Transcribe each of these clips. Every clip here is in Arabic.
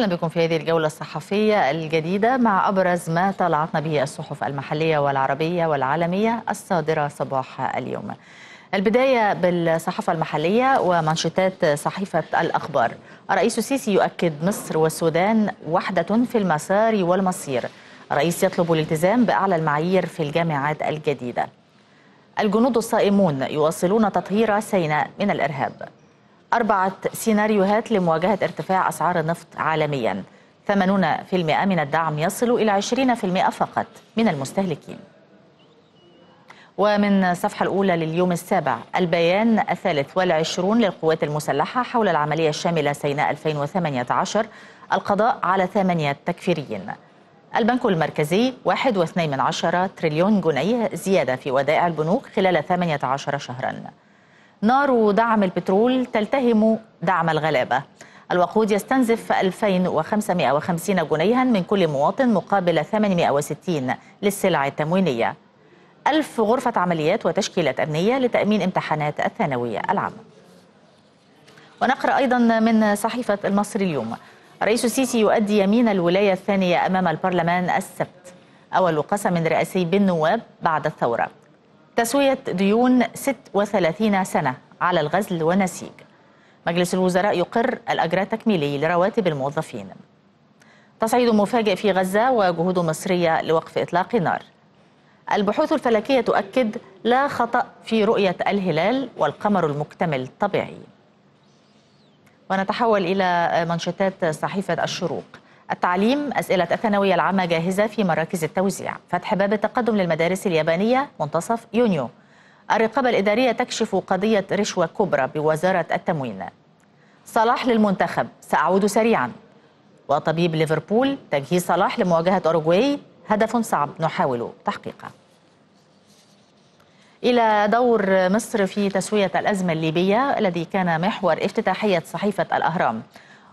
اهلا بكم في هذه الجوله الصحفيه الجديده مع ابرز ما طلعتنا به الصحف المحليه والعربيه والعالميه الصادره صباح اليوم. البدايه بالصحافه المحليه ومنشطات صحيفه الاخبار. الرئيس السيسي يؤكد مصر والسودان وحده في المسار والمصير. الرئيس يطلب الالتزام باعلى المعايير في الجامعات الجديده. الجنود الصائمون يواصلون تطهير سيناء من الارهاب. أربعة سيناريوهات لمواجهة ارتفاع أسعار النفط عالمياً 80% من الدعم يصل إلى 20% فقط من المستهلكين ومن الصفحة الأولى لليوم السابع البيان الثالث والعشرون للقوات المسلحة حول العملية الشاملة سيناء 2018 القضاء على ثمانية تكفيريين البنك المركزي 1.2 تريليون جنيه زيادة في ودائع البنوك خلال 18 شهراً نار دعم البترول تلتهم دعم الغلابة الوقود يستنزف 2550 جنيها من كل مواطن مقابل 860 للسلع التموينية ألف غرفة عمليات وتشكيلات أمنية لتأمين امتحانات الثانوية العامة ونقرأ أيضا من صحيفة المصري اليوم رئيس السيسي يؤدي يمين الولاية الثانية أمام البرلمان السبت أول قسم رئاسي بالنواب بعد الثورة تسوية ديون 36 سنة على الغزل ونسيج مجلس الوزراء يقر الأجر التكميلي لرواتب الموظفين تصعيد مفاجئ في غزة وجهود مصرية لوقف إطلاق النار البحوث الفلكية تؤكد لا خطأ في رؤية الهلال والقمر المكتمل طبيعي ونتحول إلى منشطات صحيفة الشروق التعليم أسئلة الثانوية العامة جاهزة في مراكز التوزيع فتح باب التقدم للمدارس اليابانية منتصف يونيو الرقابة الإدارية تكشف قضية رشوة كبرى بوزارة التموين صلاح للمنتخب سأعود سريعا وطبيب ليفربول تجهيز صلاح لمواجهة أوروغواي هدف صعب نحاول تحقيقه إلى دور مصر في تسوية الأزمة الليبية الذي كان محور افتتاحية صحيفة الأهرام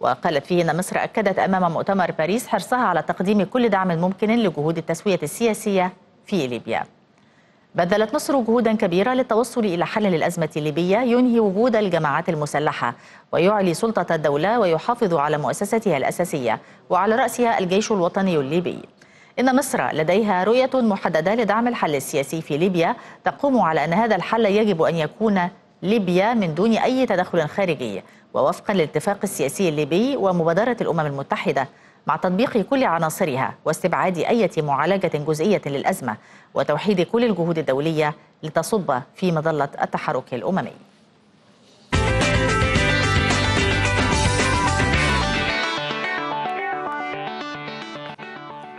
وقالت فيه أن مصر أكدت أمام مؤتمر باريس حرصها على تقديم كل دعم ممكن لجهود التسوية السياسية في ليبيا بذلت مصر جهودا كبيرة للتوصل إلى حل للأزمة الليبية ينهي وجود الجماعات المسلحة ويعلي سلطة الدولة ويحافظ على مؤسستها الأساسية وعلى رأسها الجيش الوطني الليبي إن مصر لديها رؤية محددة لدعم الحل السياسي في ليبيا تقوم على أن هذا الحل يجب أن يكون ليبيا من دون أي تدخل خارجي ووفقا للاتفاق السياسي الليبي ومبادرة الأمم المتحدة مع تطبيق كل عناصرها واستبعاد أي معالجة جزئية للأزمة وتوحيد كل الجهود الدولية لتصب في مظلة التحرك الأممي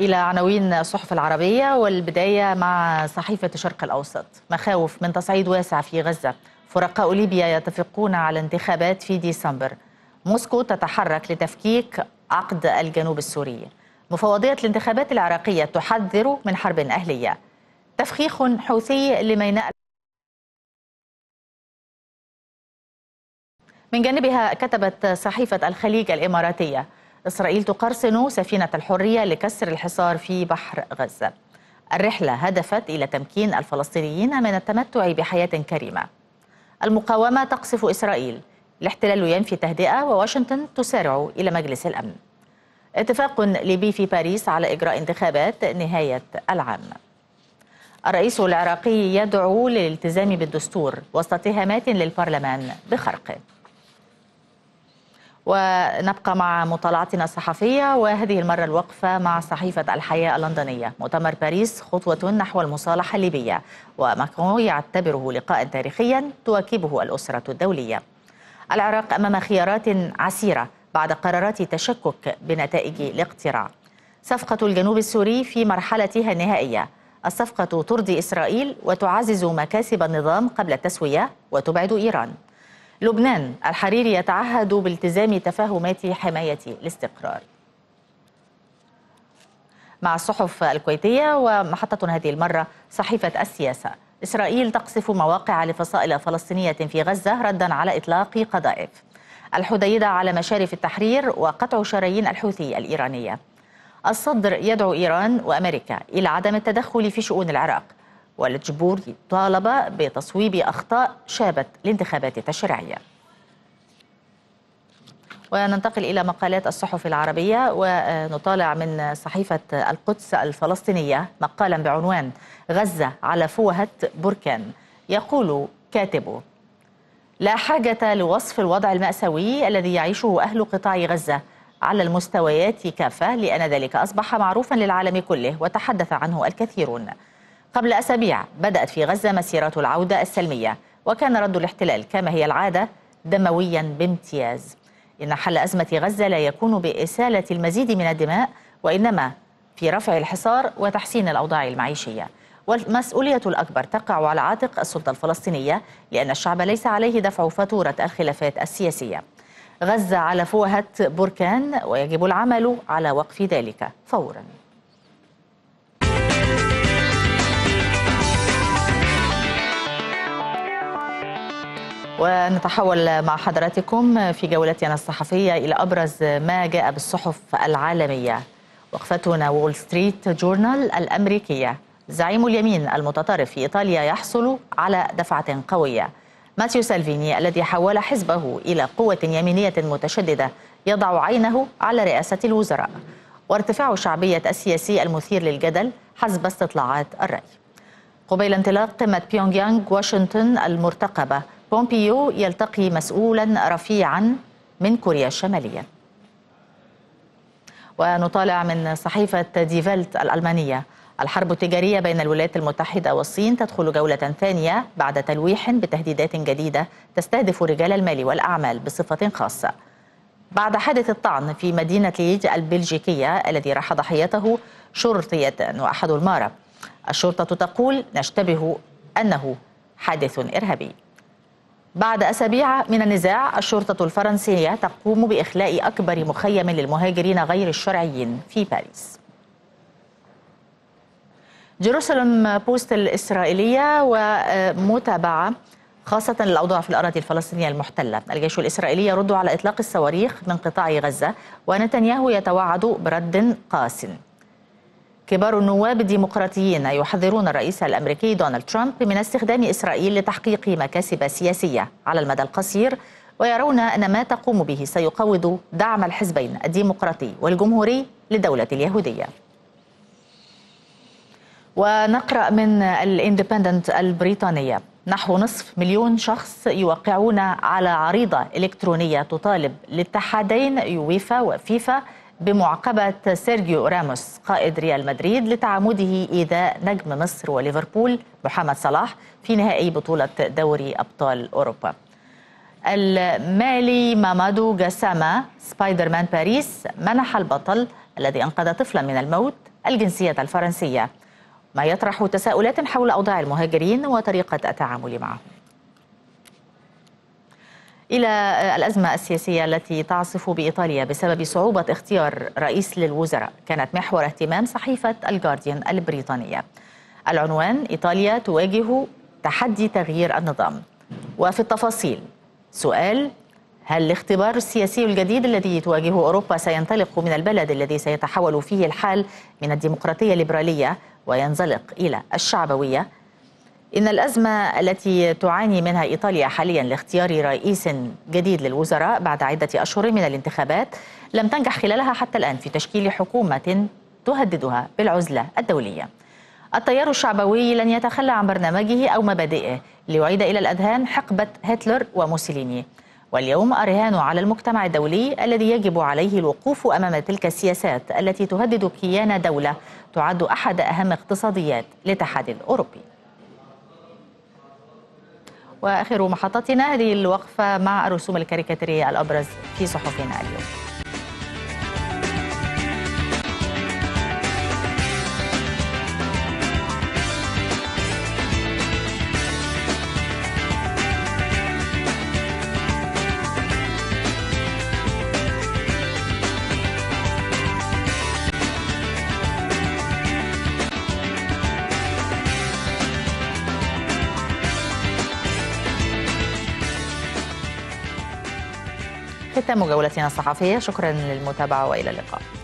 إلى عناوين الصحف العربية والبداية مع صحيفة الشرق الأوسط مخاوف من تصعيد واسع في غزة فرقاء ليبيا يتفقون على انتخابات في ديسمبر موسكو تتحرك لتفكيك عقد الجنوب السوري مفوضية الانتخابات العراقية تحذر من حرب أهلية تفخيخ حوثي لميناء من جانبها كتبت صحيفة الخليج الإماراتية إسرائيل تقرصن سفينة الحرية لكسر الحصار في بحر غزة الرحلة هدفت إلى تمكين الفلسطينيين من التمتع بحياة كريمة المقاومة تقصف إسرائيل الاحتلال ينفي تهدئة وواشنطن تسارع إلى مجلس الأمن اتفاق ليبي في باريس على إجراء انتخابات نهاية العام الرئيس العراقي يدعو للالتزام بالدستور وسط اتهامات للبرلمان بخرقه ونبقى مع مطالعتنا الصحفية وهذه المرة الوقفة مع صحيفة الحياة اللندنية مؤتمر باريس خطوة نحو المصالحة الليبية وماكرون يعتبره لقاء تاريخيا تواكبه الأسرة الدولية العراق أمام خيارات عسيرة بعد قرارات تشكك بنتائج الاقتراع صفقة الجنوب السوري في مرحلتها النهائية الصفقة ترضي إسرائيل وتعزز مكاسب النظام قبل التسوية وتبعد إيران لبنان الحريري يتعهد بالتزام تفاهمات حماية الاستقرار مع الصحف الكويتية ومحطة هذه المرة صحيفة السياسة إسرائيل تقصف مواقع لفصائل فلسطينية في غزة ردا على إطلاق قذائف الحديدة على مشارف التحرير وقطع شرايين الحوثي الإيرانية الصدر يدعو إيران وأمريكا إلى عدم التدخل في شؤون العراق والجبور طالب بتصويب أخطاء شابت الانتخابات التشريعية وننتقل إلى مقالات الصحف العربية ونطالع من صحيفة القدس الفلسطينية مقالا بعنوان غزة على فوهة بركان يقول كاتبه لا حاجة لوصف الوضع المأساوي الذي يعيشه أهل قطاع غزة على المستويات كافة لأن ذلك أصبح معروفا للعالم كله وتحدث عنه الكثيرون قبل أسابيع بدأت في غزة مسيرات العودة السلمية وكان رد الاحتلال كما هي العادة دمويا بامتياز إن حل أزمة غزة لا يكون بإسالة المزيد من الدماء وإنما في رفع الحصار وتحسين الأوضاع المعيشية والمسؤولية الأكبر تقع على عاتق السلطة الفلسطينية لأن الشعب ليس عليه دفع فاتورة الخلافات السياسية غزة على فوهة بركان ويجب العمل على وقف ذلك فوراً ونتحول مع حضراتكم في جولتنا الصحفية إلى أبرز ما جاء بالصحف العالمية وقفتنا وول ستريت جورنال الأمريكية زعيم اليمين المتطرف في إيطاليا يحصل على دفعة قوية ماتيو سالفيني الذي حول حزبه إلى قوة يمينية متشددة يضع عينه على رئاسة الوزراء وارتفاع شعبية السياسي المثير للجدل حسب استطلاعات الرأي قبيل انطلاق قمة بيونغ يانغ واشنطن المرتقبة بومبيو يلتقي مسؤولا رفيعا من كوريا الشمالية ونطالع من صحيفة ديفلت الألمانية الحرب التجارية بين الولايات المتحدة والصين تدخل جولة ثانية بعد تلويح بتهديدات جديدة تستهدف رجال المال والأعمال بصفة خاصة بعد حادث الطعن في مدينة ليج البلجيكية الذي راح ضحيته شرطية وأحد المارة الشرطة تقول نشتبه أنه حادث إرهابي بعد أسابيع من النزاع الشرطة الفرنسية تقوم بإخلاء أكبر مخيم للمهاجرين غير الشرعيين في باريس جيروسالم بوست الإسرائيلية ومتابعة خاصة للأوضاع في الأراضي الفلسطينية المحتلة الجيش الإسرائيلي يرد على إطلاق الصواريخ من قطاع غزة ونتنياهو يتوعد برد قاس كبار النواب الديمقراطيين يحذرون الرئيس الأمريكي دونالد ترامب من استخدام إسرائيل لتحقيق مكاسب سياسية على المدى القصير ويرون أن ما تقوم به سيقوض دعم الحزبين الديمقراطي والجمهوري للدولة اليهودية ونقرأ من الاندبندنت البريطانية نحو نصف مليون شخص يوقعون على عريضة إلكترونية تطالب الاتحادين يويفا وفيفا بمعاقبة سيرجيو راموس قائد ريال مدريد لتعامده إيذاء نجم مصر وليفربول محمد صلاح في نهائي بطولة دوري أبطال أوروبا المالي مامادو جاساما سبايدر مان باريس منح البطل الذي أنقذ طفلا من الموت الجنسية الفرنسية ما يطرح تساؤلات حول أوضاع المهاجرين وطريقة التعامل معهم إلى الأزمة السياسية التي تعصف بإيطاليا بسبب صعوبة اختيار رئيس للوزراء كانت محور اهتمام صحيفة الجارديان البريطانية العنوان إيطاليا تواجه تحدي تغيير النظام وفي التفاصيل سؤال هل الاختبار السياسي الجديد الذي تواجهه أوروبا سينطلق من البلد الذي سيتحول فيه الحال من الديمقراطية الليبرالية وينزلق إلى الشعبوية إن الأزمة التي تعاني منها إيطاليا حاليا لاختيار رئيس جديد للوزراء بعد عدة أشهر من الانتخابات لم تنجح خلالها حتى الآن في تشكيل حكومة تهددها بالعزلة الدولية التيار الشعبوي لن يتخلى عن برنامجه أو مبادئه ليعيد إلى الأذهان حقبة هتلر وموسوليني واليوم أرهان على المجتمع الدولي الذي يجب عليه الوقوف أمام تلك السياسات التي تهدد كيان دولة تعد أحد أهم اقتصاديات الاتحاد الأوروبي وآخر محطتنا هذه الوقفة مع الرسوم الكاريكاتيرية الأبرز في صحفنا اليوم تختم جولتنا الصحفية شكرا للمتابعة وإلى اللقاء